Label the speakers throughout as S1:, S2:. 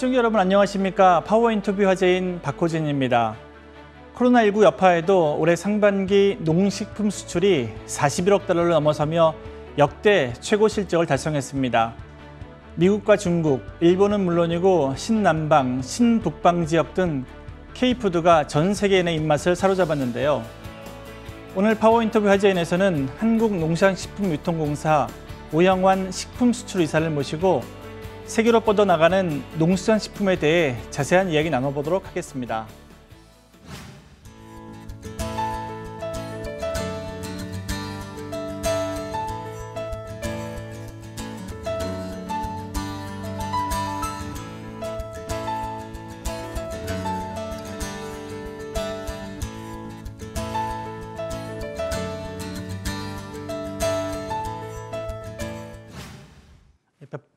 S1: 시청자 여러분 안녕하십니까? 파워 인터뷰 화제인 박호진입니다. 코로나19 여파에도 올해 상반기 농식품 수출이 41억 달러를 넘어서며 역대 최고 실적을 달성했습니다. 미국과 중국, 일본은 물론이고 신남방, 신북방 지역 등 K푸드가 전 세계인의 입맛을 사로잡았는데요. 오늘 파워 인터뷰 화제인에서는 한국농산식품유통공사 오영환 식품수출이사를 모시고 세계로 뻗어나가는 농수산식품에 대해 자세한 이야기 나눠보도록 하겠습니다.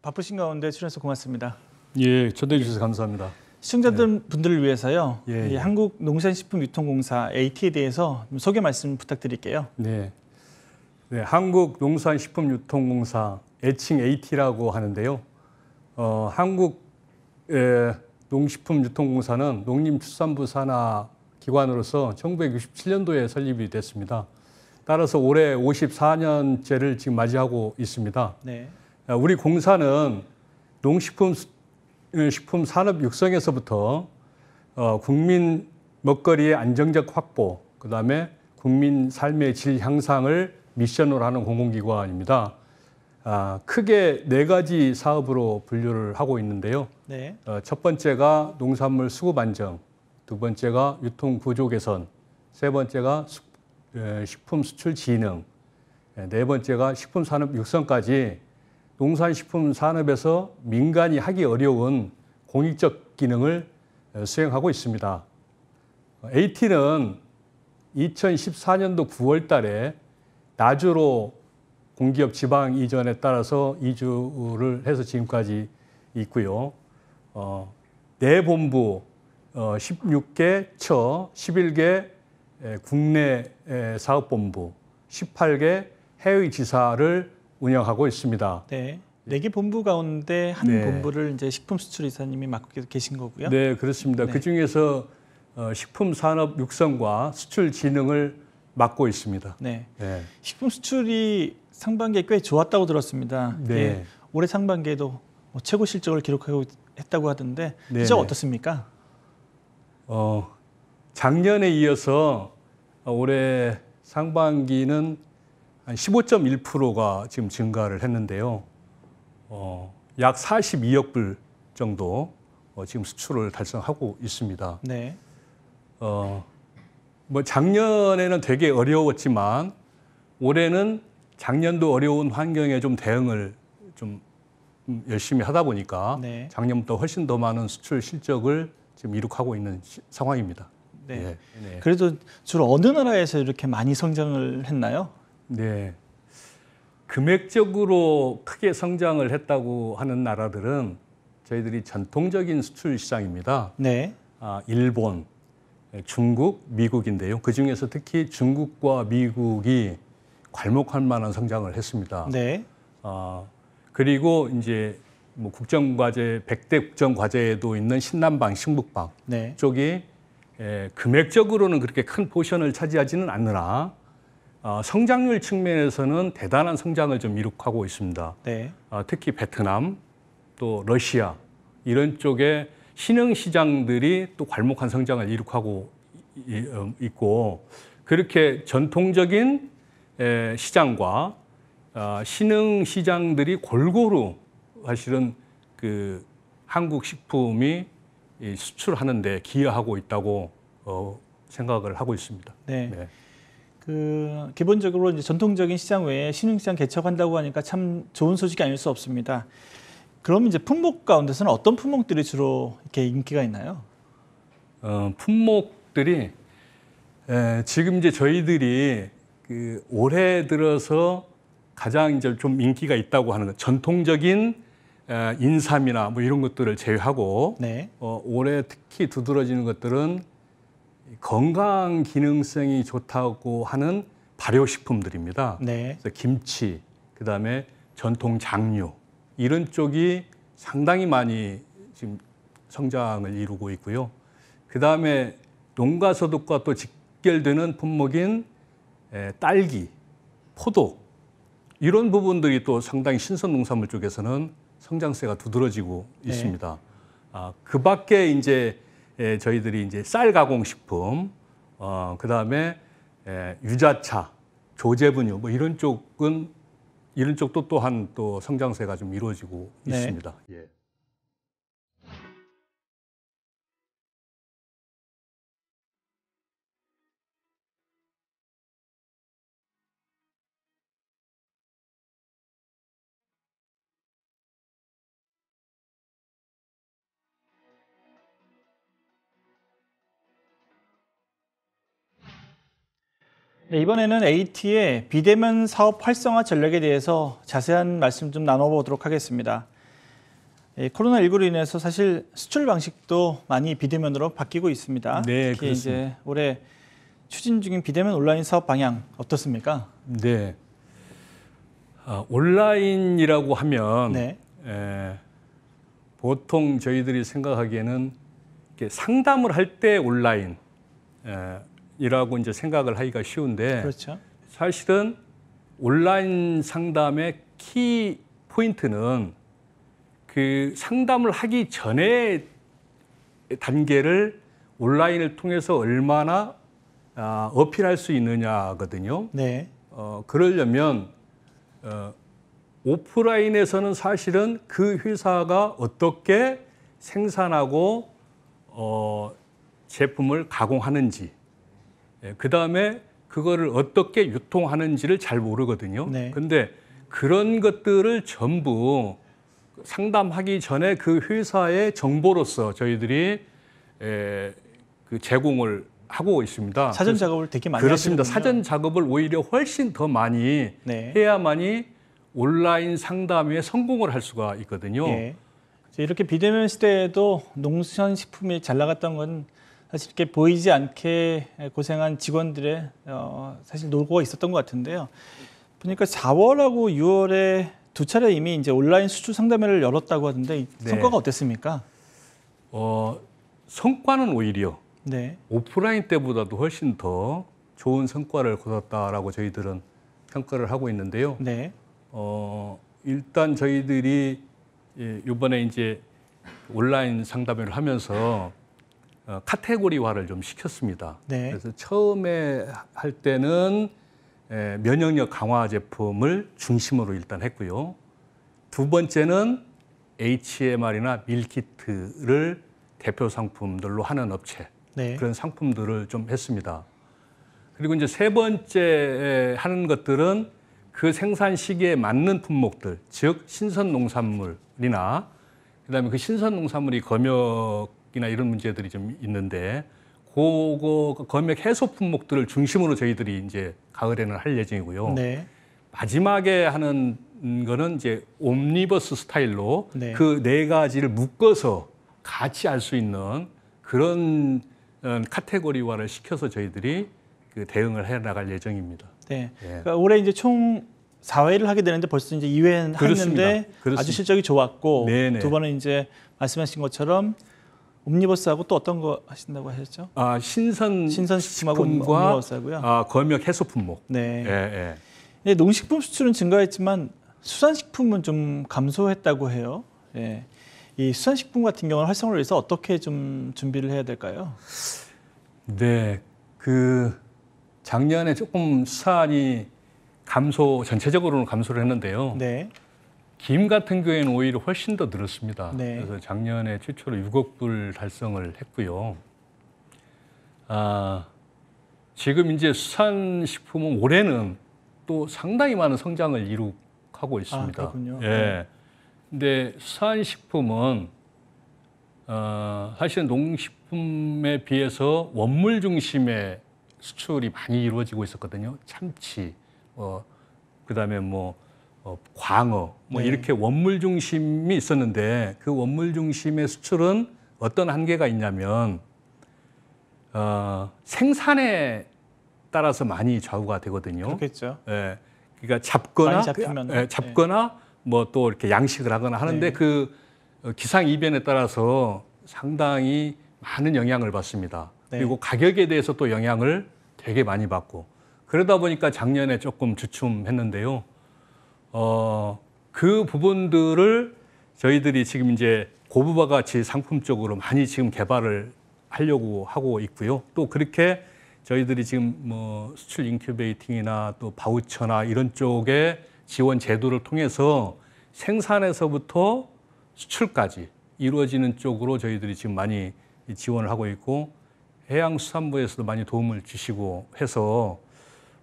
S1: 바쁘신 가운데 출연해서 고맙습니다.
S2: 예, 초대해 주셔서 감사합니다.
S1: 시청자들 예. 분들을 위해서요. 예, 예. 한국 농산식품유통공사 AT에 대해서 소개 말씀 부탁드릴게요.
S2: 네. 네, 한국 농산식품유통공사 애칭 AT라고 하는데요. 어, 한국 에, 농식품유통공사는 농림축산부 산하 기관으로서 1967년도에 설립이 됐습니다. 따라서 올해 54년째를 지금 맞이하고 있습니다. 네. 아, 우리 공사는 농식품 식품 산업 육성에서부터 어, 국민 먹거리의 안정적 확보, 그다음에 국민 삶의 질 향상을 미션으로 하는 공공기관입니다. 아, 크게 네 가지 사업으로 분류를 하고 있는데요. 네. 어, 첫 번째가 농산물 수급 안정, 두 번째가 유통 구조 개선, 세 번째가 식품 수출 지능, 네 번째가 식품 산업 육성까지 농산식품 산업에서 민간이 하기 어려운 공익적 기능을 어, 수행하고 있습니다. AT는 2014년도 9월 달에 나주로 공기업 지방 이전에 따라서 이주를 해서 지금까지 있고요. 어, 네 본부, 어, 16개 처, 11개 국내 사업본부, 18개 해외 지사를 운영하고 있습니다. 네. 네 개 본부
S1: 가운데 한 네. 본부를 이제 식품 수출 이사님이 맡고 계신 거고요. 네, 그렇습니다. 네. 그
S2: 중에서 어, 식품 산업 육성과 수출 진흥을 맡고 있습니다. 네.
S1: 네. 식품 수출이 상반기에 꽤 좋았다고 들었습니다. 네. 예, 올해 상반기에도 뭐 최고 실적을 기록하고 했다고 하던데 네, 실적 네. 어떻습니까?
S2: 어, 작년에 이어서 올해 상반기는 한 15.1%가 지금 증가를 했는데요. 어, 약 42억 불 정도 어, 지금 수출을 달성하고 있습니다. 네. 어, 뭐 작년에는 되게 어려웠지만 올해는 작년도 어려운 환경에 좀 대응을 좀 열심히 하다 보니까 네. 작년부터 훨씬 더 많은 수출 실적을 지금 이룩하고 있는 시, 상황입니다.
S3: 네. 예. 네.
S2: 그래도 주로 어느 나라에서 이렇게 많이 성장을 했나요? 네. 금액적으로 크게 성장을 했다고 하는 나라들은 저희들이 전통적인 수출 시장입니다. 네. 아, 일본, 중국, 미국인데요. 그 중에서 특히 중국과 미국이 괄목할 만한 성장을 했습니다. 네. 아, 그리고 이제 뭐 국정과제, 백대 국정과제에도 있는 신남방, 신북방 네. 쪽이 에, 금액적으로는 그렇게 큰 포션을 차지하지는 않느라 어, 성장률 측면에서는 대단한 성장을 좀 이룩하고 있습니다. 네. 어, 특히 베트남 또 러시아 이런 쪽에 신흥 시장들이 또 괄목한 성장을 이룩하고 어, 있고 그렇게 전통적인 시장과 신흥 시장들이 골고루 사실은 그 한국 식품이 수출하는데 기여하고 있다고 생각을 하고 있습니다.
S1: 네. 네. 그 기본적으로 이제 전통적인 시장 외에 신흥시장 개척한다고 하니까 참 좋은 소식이 아닐 수 없습니다. 그럼 이제 품목 가운데서는 어떤 품목들이 주로 이렇게 인기가 있나요?
S2: 어, 품목들이 에, 지금 이제 저희들이 그 올해 들어서 가장 이제 좀 인기가 있다고 하는 전통적인 에, 인삼이나 뭐 이런 것들을 제외하고 네. 어, 올해 특히 두드러지는 것들은 건강 기능성이 좋다고 하는 발효식품들입니다. 네. 그래서 김치, 그다음에 전통 장류 이런 쪽이 상당히 많이 지금 성장을 이루고 있고요. 그다음에 농가 소득과 또 직결되는 품목인 딸기, 포도 이런 부분들이 또 상당히 신선 농산물 쪽에서는 성장세가 두드러지고 네. 있습니다. 네. 아, 그 밖에 이제 예, 저희들이 이제 쌀 가공식품, 어, 그 다음에 예, 유자차, 조제분유 뭐 이런 쪽은 이런 쪽도 또한 또 성장세가 좀 이루어지고 네. 있습니다.
S3: 예.
S1: 네, 이번에는 AT의 비대면 사업 활성화 전략에 대해서 자세한 말씀 좀 나눠보도록 하겠습니다. 예, 코로나19로 인해서 사실 수출 방식도 많이 비대면으로 바뀌고 있습니다. 네, 그렇습니다. 이제 올해 추진 중인 비대면 온라인 사업 방향 어떻습니까?
S2: 네. 아, 온라인이라고 하면 네. 에, 예, 보통 저희들이 생각하기에는 상담을 할 때 온라인, 에, 예, 이라고 이제 생각을 하기가 쉬운데 그렇죠. 사실은 온라인 상담의 키 포인트는 그 상담을 하기 전에 단계를 온라인을 통해서 얼마나 아, 어필할 수 있느냐거든요. 네. 어, 그러려면 어, 오프라인에서는 사실은 그 회사가 어떻게 생산하고 어, 제품을 가공하는지 예, 그 다음에 그거를 어떻게 유통하는지를 잘 모르거든요. 네. 근데 그런 것들을 전부 상담하기 전에 그 회사의 정보로서 저희들이 에, 예, 그 제공을 하고 있습니다. 사전 작업을 되게 많이 그렇습니다. 하시는군요. 사전 작업을 오히려 훨씬 더 많이 네. 해야만이 온라인 상담에 성공을 할 수가 있거든요. 예. 이렇게 비대면 시대에도 농수산식품이 잘 나갔던 건
S1: 사실 이렇게 보이지 않게 고생한 직원들의 어, 사실 노고가 있었던 것 같은데요. 보니까 4월하고 6월에 두 차례 이미 이제 온라인 수주 상담회를 열었다고 하던데 네. 성과가 어땠습니까?
S2: 어, 성과는 오히려 네. 오프라인 때보다도 훨씬 더 좋은 성과를 거뒀다라고 저희들은 평가를 하고 있는데요. 네. 어, 일단 저희들이 이번에 예, 이제 온라인 상담회를 하면서 어, 카테고리화를 좀 시켰습니다. 네. 그래서 처음에 할 때는 에, 면역력 강화 제품을 중심으로 일단 했고요. 두 번째는 HMR이나 밀키트를 대표 상품들로 하는 업체 네. 그런 상품들을 좀 했습니다. 그리고 이제 세 번째 하는 것들은 그 생산 시기에 맞는 품목들, 즉 신선 농산물이나 그다음에 그 신선 농산물이 검역 이나 이런 문제들이 좀 있는데 그거 금액 해소 품목들을 중심으로 저희들이 이제 가을에는 할 예정이고요. 네. 마지막에 하는 거는 이제 옴니버스 스타일로 네. 그네 가지를 묶어서 같이 알수 있는 그런 어, 카테고리화를 시켜서 저희들이 그 대응을 해 나갈 예정입니다.
S1: 네. 예. 그러니까 올해 이제 총 4회를 하게 되는데 벌써 이제 2회는 그렇습니다. 는데 그렇습니다. 아주
S2: 실적이 좋았고
S1: 네네. 네. 두 번은 이제 말씀하신 것처럼 옴니버스하고 또 어떤 거 하신다고 하셨죠? 아
S2: 신선 신선 식품과 옴니버스고요아 검역 해소 품목. 네. 예, 예,
S1: 예. 농식품 수출은 증가했지만 수산식품은 좀 감소했다고 해요. 예. 이 수산식품 같은 경우는 활성화를 위해서 어떻게 좀 준비를 해야 될까요?
S2: 네. 그 작년에 조금 수산이 감소 전체적으로는 감소를 했는데요. 네. 김 같은 경우에는 오히려 훨씬 더 늘었습니다. 네. 그래서 작년에 최초로 6억 불 달성을 했고요. 아, 지금 이제 수산식품은 올해는 또 상당히 많은 성장을 이룩하고 있습니다. 아, 그렇군요. 예. 네. 근데 수산식품은 어, 사실 농식품에 비해서 원물 중심의 수출이 많이 이루어지고 있었거든요. 참치, 어, 그다음에 뭐 어, 광어 뭐 네. 이렇게 원물 중심이 있었는데 그 원물 중심의 수출은 어떤 한계가 있냐면 어, 생산에 따라서 많이 좌우가 되거든요. 그렇겠죠. 예. 그러니까 잡거나 잡히면, 예, 잡거나 네. 뭐 뭐또 이렇게 양식을 하거나 하는데 네. 그 어, 기상 이변에 따라서 상당히 많은 영향을 받습니다. 네. 그리고 가격에 대해서 또 영향을 되게 많이 받고 그러다 보니까 작년에 조금 주춤했는데요. 어, 그 부분들을 저희들이 지금 이제 고부바 가이 상품 쪽으로 많이 지금 개발을 하려고 하고 있고요. 또 그렇게 저희들이 지금 뭐 수출 인큐베이팅이나 또 바우처나 이런 쪽에 지원 제도를 통해서 생산에서부터 수출까지 이루어지는 쪽으로 저희들이 지금 많이 지원을 하고 있고 해양수산부에서도 많이 도움을 주시고 해서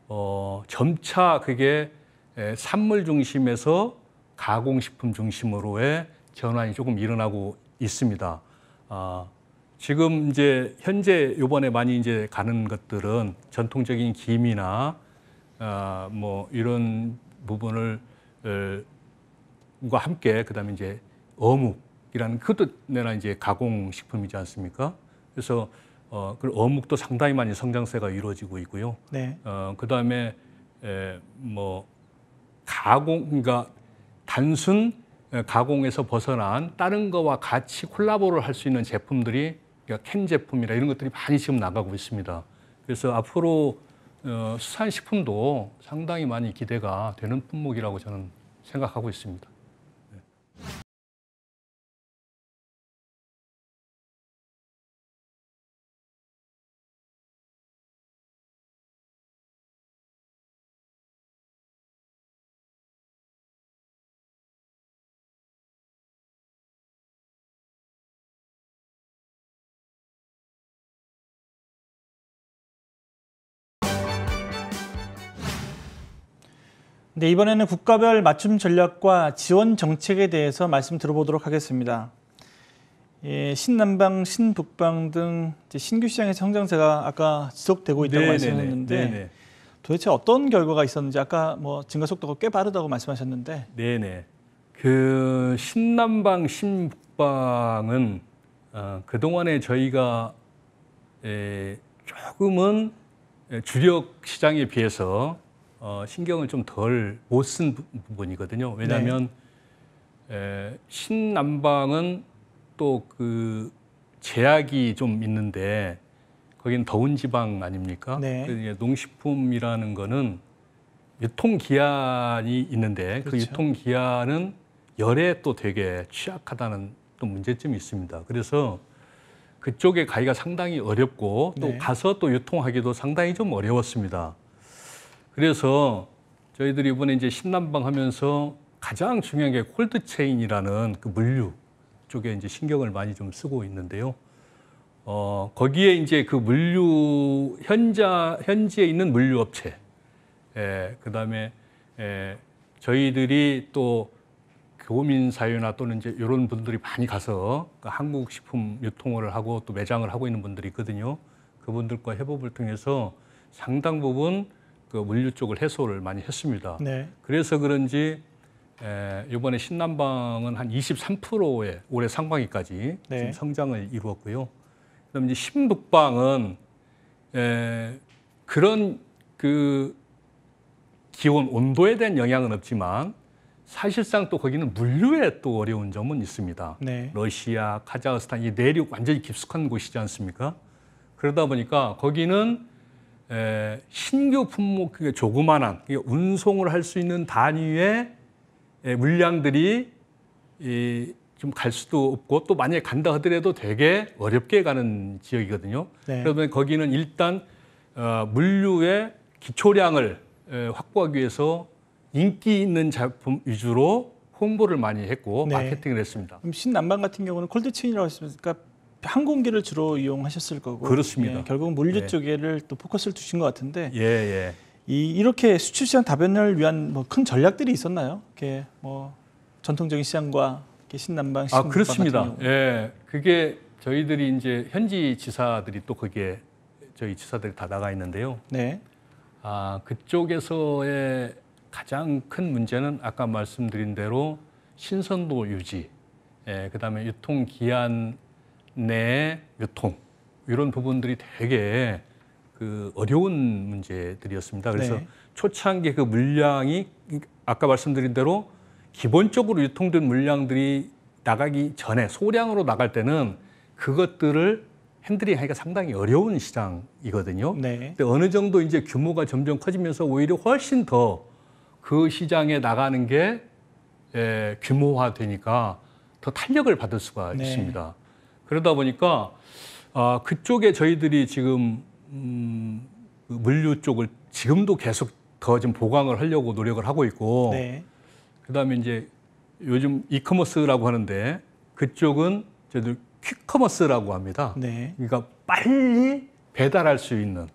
S2: 어, 점차 그게 예, 산물 중심에서 가공식품 중심으로의 전환이 조금 일어나고 있습니다. 아, 지금 이제 현재 요번에 많이 이제 가는 것들은 전통적인 김이나 아, 뭐 이런 부분을 과 함께 그다음에 이제 어묵이라는 그것도 내나 이제 가공 식품이지 않습니까? 그래서 어, 그 어묵도 상당히 많이 성장세가 이루어지고 있고요. 네. 어, 그다음에 에, 뭐 가공, 그러니까 단순 예, 가공에서 벗어난 다른 거와 같이 콜라보를 할 수 있는 제품들이 그러니까 캔 제품이나 이런 것들이 많이 지금 나가고 있습니다. 그래서 앞으로 어, 수산식품도 상당히 많이 기대가 되는 품목이라고 저는 생각하고 있습니다.
S1: 네, 이번에는 국가별 맞춤 전략과 지원 정책에 대해서 말씀 들어보도록 하겠습니다. 예, 신남방, 신북방 등 신규 시장의 성장세가 아까 지속되고 있다고 네네네. 말씀했는데 네네. 도대체 어떤 결과가 있었는지 아까 뭐 증가 속도가 꽤 빠르다고 말씀하셨는데
S2: 네네 그 신남방, 신북방은 어, 그 동안에 저희가 에, 조금은 주력 시장에 비해서 어, 신경을 좀 덜 못 쓴 부분이거든요. 왜냐하면 네. 에, 신남방은 또 그 제약이 좀 있는데 거긴 더운 지방 아닙니까? 네. 그 농식품이라는 거는 유통기한이 있는데 그 그렇죠. 그 유통기한은 열에 또 되게 취약하다는 또 문제점이 있습니다. 그래서 그쪽에 가기가 상당히 어렵고 또 네. 가서 또 유통하기도 상당히 좀 어려웠습니다. 그래서 저희들이 이번에 이제 신남방 하면서 가장 중요한 게 콜드 체인이라는 그 물류 쪽에 이제 신경을 많이 좀 쓰고 있는데요. 어, 거기에 이제 그 물류 현자 현지에 있는 물류 업체, 예, 그다음에 예, 저희들이 또 교민 그 사유나 또는 이제 이런 분들이 많이 가서 그 한국 식품 유통을 하고 또 매장을 하고 있는 분들이 있거든요. 그분들과 협업을 통해서 상당 부분 그 물류 쪽을 해소를 많이 했습니다. 네. 그래서 그런지 에, 이번에 신남방은 한 23%의 올해 상반기까지 네. 지금 성장을 이루었고요. 그다음 이제 신북방은 에, 그런 그 기온 온도에 대한 영향은 없지만 사실상 또 거기는 물류에 또 어려운 점은 있습니다. 네. 러시아, 카자흐스탄 이 내륙 완전히 깊숙한 곳이지 않습니까? 그러다 보니까 거기는 에, 신규 품목 그게 조그만한 그게 운송을 할 수 있는 단위의 에, 물량들이 이, 좀 갈 수도 없고 또 만약에 간다 하더라도 되게 어렵게 가는 지역이거든요. 네. 그러면 거기는 일단 어, 물류의 기초량을 에, 확보하기 위해서 인기 있는 작품 위주로 홍보를 많이 했고 네. 마케팅을 했습니다.
S1: 그럼 신남방 같은 경우는 콜드체인이라고 했으니까 항공기를 주로 이용하셨을 거고 그렇습니다. 예, 결국 물류 예. 쪽에를 또 포커스를 두신 것 같은데 예, 예. 이, 이렇게 수출 시장 다변화를 위한 뭐 큰 전략들이 있었나요? 이렇게 뭐 전통적인 시장과 이렇게 신남방 시장 아 그렇습니다.
S2: 예, 그게 저희들이 이제 현지 지사들이 또 거기에 저희 지사들이 다 나가 있는데요. 네. 아 그쪽에서의 가장 큰 문제는 아까 말씀드린 대로 신선도 유지, 예, 그다음에 유통 기한 내 네, 유통 이런 부분들이 되게 그 어려운 문제들이었습니다. 그래서 네. 초창기 그 물량이 아까 말씀드린 대로 기본적으로 유통된 물량들이 나가기 전에 소량으로 나갈 때는 그것들을 핸들링 하기가 상당히 어려운 시장이거든요. 네. 근데 어느 정도 이제 규모가 점점 커지면서 오히려 훨씬 더 그 시장에 나가는 게 예, 규모화되니까 더 탄력을 받을 수가 네. 있습니다. 그러다 보니까 아, 그쪽에 저희들이 지금 음, 그 물류 쪽을 지금도 계속 더 좀 보강을 하려고 노력을 하고 있고 네. 그다음에 이제 요즘 이커머스라고 하는데 그쪽은 저희들 퀵커머스라고 합니다. 네. 그러니까 빨리 배달할 수 있는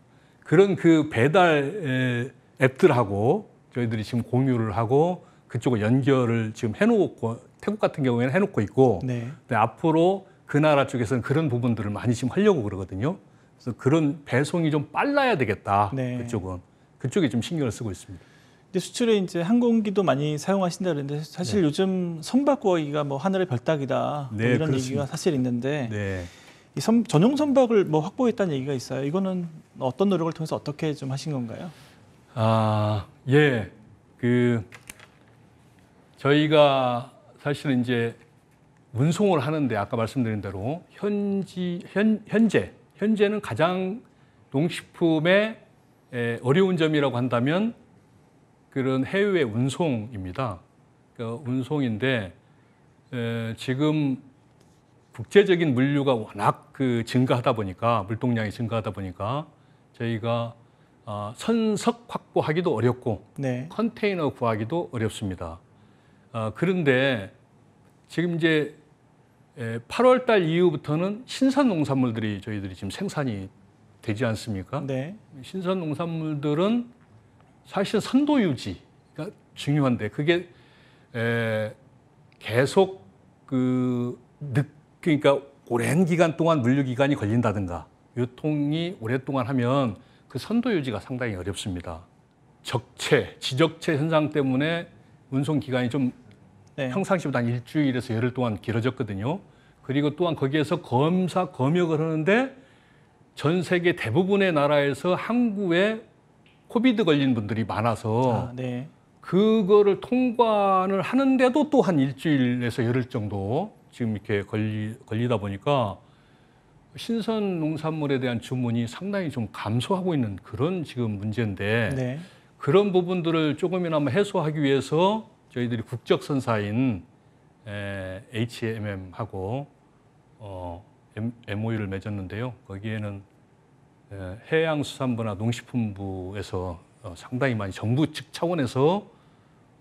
S2: 그런 그 배달 앱들하고 저희들이 지금 공유를 하고 그쪽을 연결을 지금 해놓고 태국 같은 경우에는 해놓고 있고 네. 근데 앞으로 그 나라 쪽에서는 그런 부분들을 많이 지금 하려고 그러거든요. 그래서 그런 배송이 좀 빨라야 되겠다. 네. 그쪽은 그쪽에 좀 신경을 쓰고 있습니다.
S1: 근데 수출에 이제 항공기도 많이 사용하신다 그러는데 사실 네. 요즘 선박구하기가 뭐 하늘의
S2: 별따기다 뭐 네, 이런 그렇습니다. 얘기가 사실
S1: 있는데 네. 이 선, 전용 선박을 뭐 확보했다는 얘기가 있어요. 이거는 어떤 노력을 통해서 어떻게 좀 하신 건가요?
S2: 아 예, 그 저희가 사실은 이제 운송을 하는데 아까 말씀드린 대로 현지 현, 현재 현재는 가장 농식품의 어려운 점이라고 한다면 그런 해외 운송입니다. 그러니까 운송인데 에, 지금 국제적인 물류가 워낙 그 증가하다 보니까 물동량이 증가하다 보니까 저희가 아, 선석 확보하기도 어렵고 네. 컨테이너 구하기도 어렵습니다. 아, 그런데 지금 이제 8월 예, 달 이후부터는 신선 농산물들이 저희들이 지금 생산이 되지 않습니까? 네. 신선 농산물들은 사실 선도 유지가 중요한데 그게 에, 예, 계속 그 늦, 그러니까 오랜 기간 동안 물류 기간이 걸린다든가 유통이 오랫동안 하면 그 선도 유지가 상당히 어렵습니다. 적체, 지적체 현상 때문에 운송 기간이 좀 네. 평상시보다 한 일주일에서 열흘 동안 길어졌거든요. 그리고 또한 거기에서 검사 검역을 하는데 전 세계 대부분의 나라에서 항구에 코비드 걸린 분들이 많아서 아, 네. 그거를 통관을 하는데도 또 한 일주일에서 열흘 정도 지금 이렇게 걸리, 걸리다 보니까 신선 농산물에 대한 주문이 상당히 좀 감소하고 있는 그런 지금 문제인데 네. 그런 부분들을 조금이나마 해소하기 위해서 저희들이 국적 선사인 HMM하고 어, MOU를 맺었는데요. 거기에는 해양수산부나 농식품부에서 어, 상당히 많이 정부 측 차원에서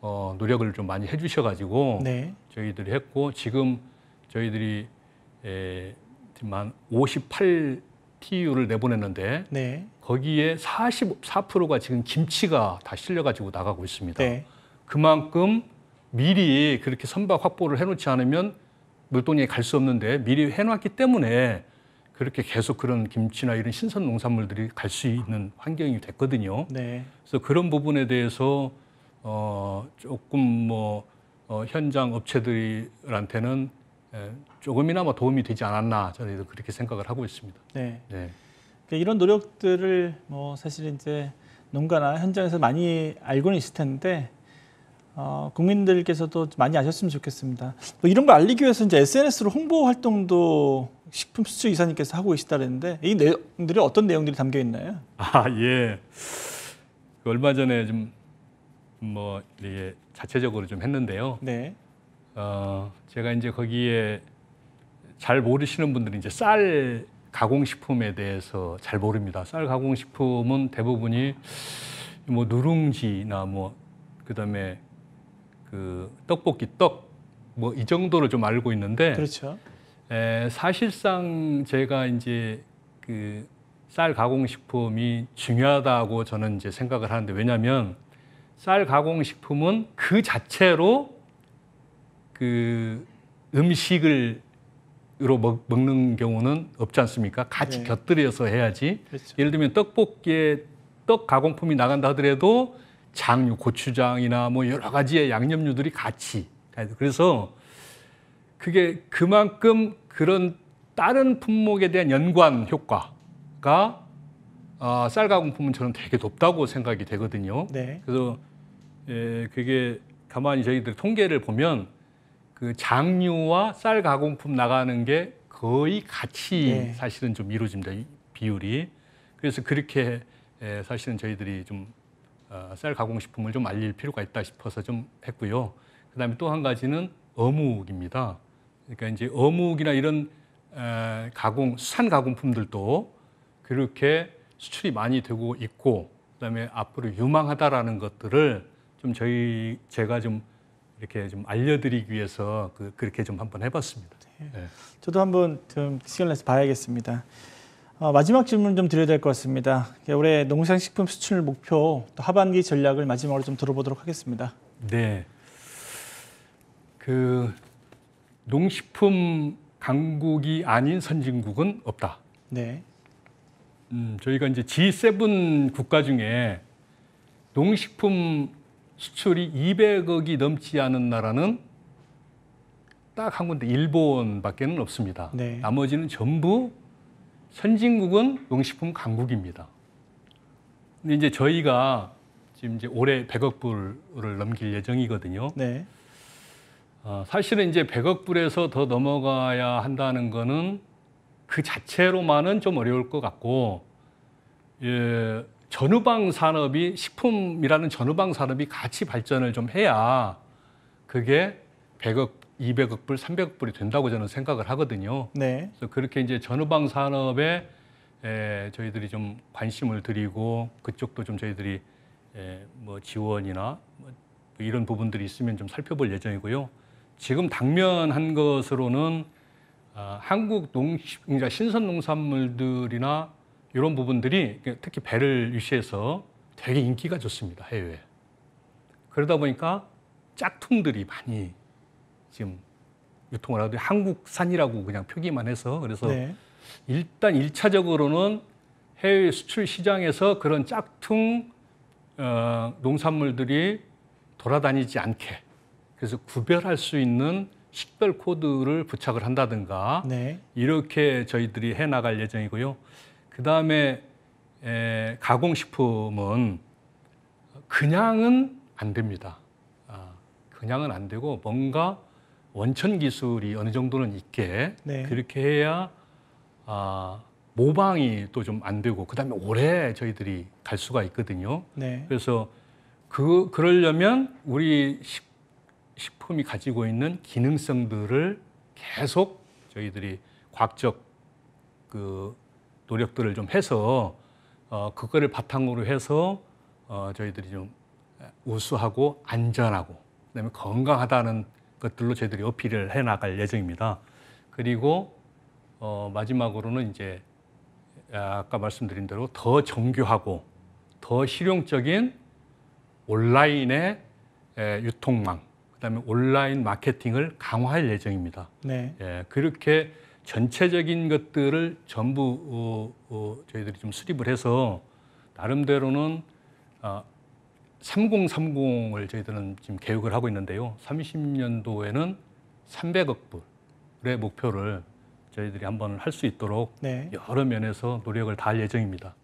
S2: 어, 노력을 좀 많이 해주셔가지고 네. 저희들이 했고 지금 저희들이 에, 지금 만 58TU를 내보냈는데 네. 거기에 44%가 지금 김치가 다 실려가지고 나가고 있습니다. 네. 그만큼 미리 그렇게 선박 확보를 해놓지 않으면 물동량이 갈 수 없는데 미리 해놨기 때문에 그렇게 계속 그런 김치나 이런 신선 농산물들이 갈 수 있는 환경이 됐거든요. 네. 그래서 그런 부분에 대해서 어 조금 뭐 어, 현장 업체들한테는 에, 예, 조금이나마 도움이 되지 않았나 저는 그렇게 생각을 하고 있습니다. 네. 네.
S1: 그러니까 이런 노력들을 뭐 사실 이제 농가나 현장에서 많이 알고는 있을 텐데 어, 국민들께서도 많이 아셨으면 좋겠습니다. 뭐 이런 걸 알리기 위해서 이제 SNS로 홍보 활동도 식품 수출 이사님께서 하고 계시다는데 이 내용들이 어떤 내용들이 담겨 있나요?
S2: 아 예. 그 얼마 전에 좀 뭐 이게 자체적으로 좀 했는데요. 네. 어, 제가 이제 거기에 잘 모르시는 분들은 이제 쌀 가공식품에 대해서 잘 모릅니다. 쌀 가공식품은 대부분이 뭐 누룽지나 뭐 그다음에 그 떡볶이 떡 뭐 이 정도로 좀 알고 있는데 그렇죠. 에, 사실상 제가 이제 그 쌀 가공식품이 중요하다고 저는 이제 생각을 하는데 왜냐하면 쌀 가공식품은 그 자체로 그 음식을 으로 먹, 는 경우는 없지 않습니까? 같이 네. 곁들여서 해야지. 그렇죠. 예를 들면 떡볶이에 떡 가공품이 나간다 하더라도 장류, 고추장이나 뭐 여러 가지의 양념류들이 같이. 그래서 그게 그만큼 그런 다른 품목에 대한 연관 효과가 아, 쌀 가공품은 저는 되게 높다고 생각이 되거든요. 네. 그래서 에, 예, 그게 가만히 저희들 통계를 보면 그 장류와 쌀 가공품 나가는 게 거의 같이 네. 사실은 좀 이루어집니다. 비율이. 그래서 그렇게 에, 예, 사실은 저희들이 좀 어, 쌀 가공식품을 좀 알릴 필요가 있다 싶어서 좀 했고요. 그다음에 또 한 가지는 어묵입니다. 그러니까 이제 어묵이나 이런 가공 산 가공품들도 그렇게 수출이 많이 되고 있고 그다음에 앞으로 유망하다라는 것들을 좀 저희 제가 좀 이렇게 좀 알려드리기 위해서 그, 렇게좀 한번 해봤습니다.
S1: 네. 네. 저도 한번 좀 시간 내서 봐야겠습니다. 어, 마지막 질문 을좀 드려야 될 것 같습니다. 올해 농산식품 수출 목표 또 하반기 전략을 마지막으로 좀 들어보도록
S2: 하겠습니다. 네. 그 농식품 강국이 아닌 선진국은 없다. 네. 음, 저희가 이제 G7 국가 중에 농식품 수출이 200억이 넘지 않은 나라는 딱 한 군데 일본밖에 없습니다. 네. 나머지는 전부 선진국은 농식품 강국입니다. 근데 이제 저희가 지금 이제 올해 100억 불을 넘길 예정이거든요. 네. 어, 사실은 이제 100억 불에서 더 넘어가야 한다는 거는 그 자체로만은 좀 어려울 것 같고 예, 전후방 산업이 식품이라는 전후방 산업이 같이 발전을 좀 해야 그게 100억 200억 불, 300억 불이 된다고 저는 생각을 하거든요. 네. 그래서 그렇게 이제 전후방 산업에 에, 저희들이 좀 관심을 드리고 그쪽도 좀 저희들이 에, 뭐 지원이나 뭐 이런 부분들이 있으면 좀 살펴볼 예정이고요. 지금 당면한 것으로는 아, 한국 농 그러니까 신선 농산물들이나 이런 부분들이 특히 배를 유치해서 되게 인기가 좋습니다 해외 그러다 보니까 짝퉁들이 많이 지금 유통을 하고 한국산이라고 그냥 표기만 해서 그래서 네. 일단 1차적으로는 해외 수출 시장에서 그런 짝퉁 어, 농산물들이 돌아다니지 않게 그래서 구별할 수 있는 식별 코드를 부착을 한다든가 네. 이렇게 저희들이 해 나갈 예정이고요. 그 다음에 에 가공식품은 그냥은 안 됩니다. 아, 그냥은 안 되고 뭔가 원천 기술이 어느 정도는 있게 네. 그렇게 해야 아, 모방이 또 좀 안 되고 그다음에 오래 저희들이 갈 수가 있거든요. 네. 그래서 그 그러려면 우리 식, 식품이 가지고 있는 기능성들을 계속 저희들이 과학적 그 노력들을 좀 해서 어, 그거를 바탕으로 해서 어, 저희들이 좀 우수하고 안전하고 그다음에 건강하다는 것들로 저희들이 어필을 해 나갈 예정입니다. 그리고 어, 마지막으로는 이제 아, 아까 말씀드린 대로 더 정교하고 더 실용적인 온라인의 유통망, 그다음에 온라인 마케팅을 강화할 예정입니다. 네. 예, 그렇게 전체적인 것들을 전부 어, 어, 저희들이 좀 수립을 해서 나름대로는 어, 3030을 저희들은 지금 계획을 하고 있는데요. 30년도에는 300억 불의 목표를 저희들이 한번 할 수 있도록 네. 여러 면에서 노력을 다할 예정입니다.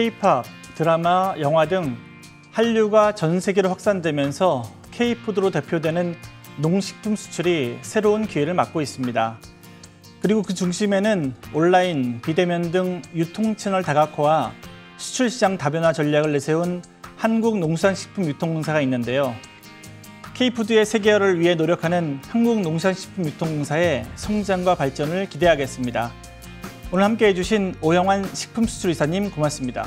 S1: 케이팝, 드라마, 영화 등 한류가 전 세계로 확산되면서 케이푸드로 대표되는 농식품 수출이 새로운 기회를 맞고 있습니다. 그리고 그 중심에는 온라인, 비대면 등 유통 채널 다각화와 수출 시장 다변화 전략을 내세운 한국농산식품유통공사가 있는데요. 케푸드의 세계화를 위해 노력하는 한국농산식품유통공사의 성장과 발전을 기대하겠습니다. 오늘 함께해 주신 오영환 식품수출이사님 고맙습니다.